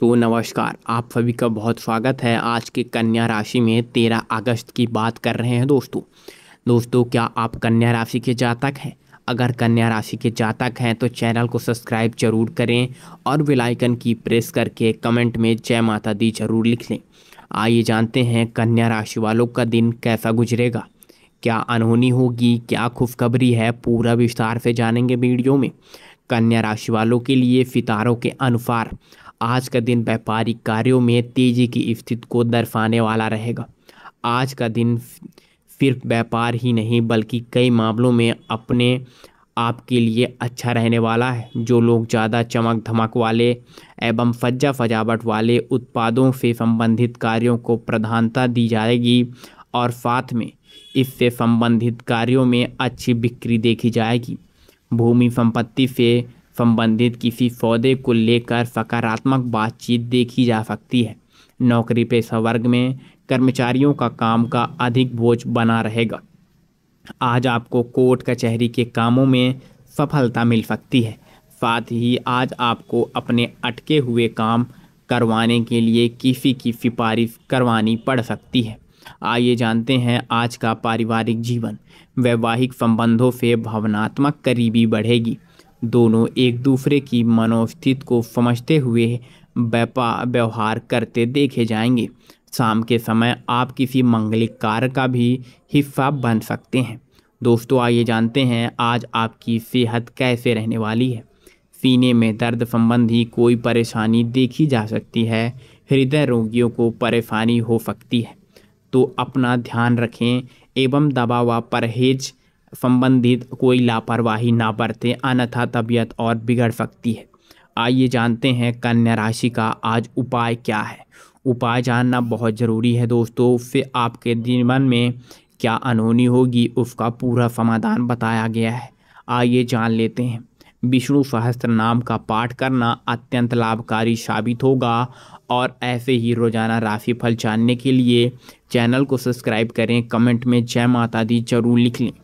तो नमस्कार आप सभी का बहुत स्वागत है आज के कन्या राशि में तेरह अगस्त की बात कर रहे हैं दोस्तों दोस्तों क्या आप कन्या राशि के जातक हैं अगर कन्या राशि के जातक हैं तो चैनल को सब्सक्राइब जरूर करें और बेल की प्रेस करके कमेंट में जय माता दी जरूर लिख लें आइए जानते हैं कन्या राशि वालों का दिन कैसा गुजरेगा क्या अनहोनी होगी क्या खुशखबरी है पूरा विस्तार से जानेंगे वीडियो में कन्या राशि वालों के लिए फितारों के अनुसार आज का दिन व्यापारिक कार्यों में तेजी की स्थिति को दर्शाने वाला रहेगा आज का दिन सिर्फ व्यापार ही नहीं बल्कि कई मामलों में अपने आपके लिए अच्छा रहने वाला है जो लोग ज़्यादा चमक धमक वाले एवं फज्जा फजावट वाले उत्पादों से संबंधित कार्यों को प्रधानता दी जाएगी और साथ में इससे संबंधित कार्यों में अच्छी बिक्री देखी जाएगी भूमि संपत्ति से संबंधित किसी सौदे को लेकर सकारात्मक बातचीत देखी जा सकती है नौकरी पेशा वर्ग में कर्मचारियों का काम का अधिक बोझ बना रहेगा आज आपको कोर्ट कचहरी के कामों में सफलता मिल सकती है साथ ही आज आपको अपने अटके हुए काम करवाने के लिए किसी की सिफारिश करवानी पड़ सकती है आइए जानते हैं आज का पारिवारिक जीवन वैवाहिक संबंधों से भावनात्मक करीबी बढ़ेगी दोनों एक दूसरे की मनोस्थिति को समझते हुए व्यवहार करते देखे जाएंगे शाम के समय आप किसी मंगलिक कार्य का भी हिस्सा बन सकते हैं दोस्तों आइए जानते हैं आज आपकी सेहत कैसे रहने वाली है सीने में दर्द संबंधी कोई परेशानी देखी जा सकती है हृदय रोगियों को परेशानी हो सकती है तो अपना ध्यान रखें एवं दवा व परहेज संबंधित कोई लापरवाही ना बरतें अन्यथा तबीयत और बिगड़ सकती है आइए जानते हैं कन्या राशि का आज उपाय क्या है उपाय जानना बहुत ज़रूरी है दोस्तों उससे आपके जीवन में क्या अनहोनी होगी उसका पूरा समाधान बताया गया है आइए जान लेते हैं विष्णु सहस्त्र नाम का पाठ करना अत्यंत लाभकारी साबित होगा और ऐसे ही रोजाना राशिफल जानने के लिए चैनल को सब्सक्राइब करें कमेंट में जय माता दी जरूर लिख लें